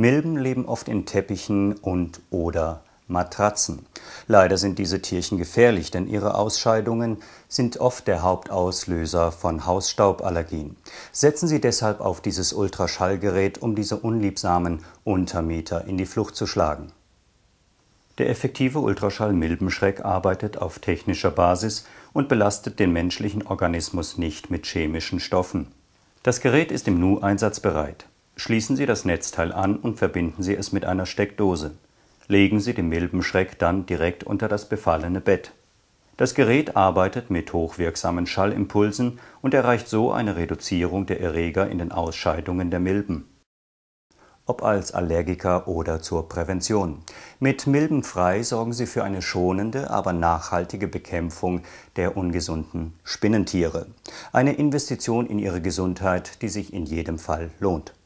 Milben leben oft in Teppichen und oder Matratzen. Leider sind diese Tierchen gefährlich, denn ihre Ausscheidungen sind oft der Hauptauslöser von Hausstauballergien. Setzen Sie deshalb auf dieses Ultraschallgerät, um diese unliebsamen Untermieter in die Flucht zu schlagen. Der effektive Ultraschall-Milbenschreck arbeitet auf technischer Basis und belastet den menschlichen Organismus nicht mit chemischen Stoffen. Das Gerät ist im Nu einsatzbereit. Schließen Sie das Netzteil an und verbinden Sie es mit einer Steckdose. Legen Sie den Milbenschreck dann direkt unter das befallene Bett. Das Gerät arbeitet mit hochwirksamen Schallimpulsen und erreicht so eine Reduzierung der Erreger in den Ausscheidungen der Milben. Ob als Allergiker oder zur Prävention. Mit Milbenfrei sorgen Sie für eine schonende, aber nachhaltige Bekämpfung der ungesunden Spinnentiere. Eine Investition in Ihre Gesundheit, die sich in jedem Fall lohnt.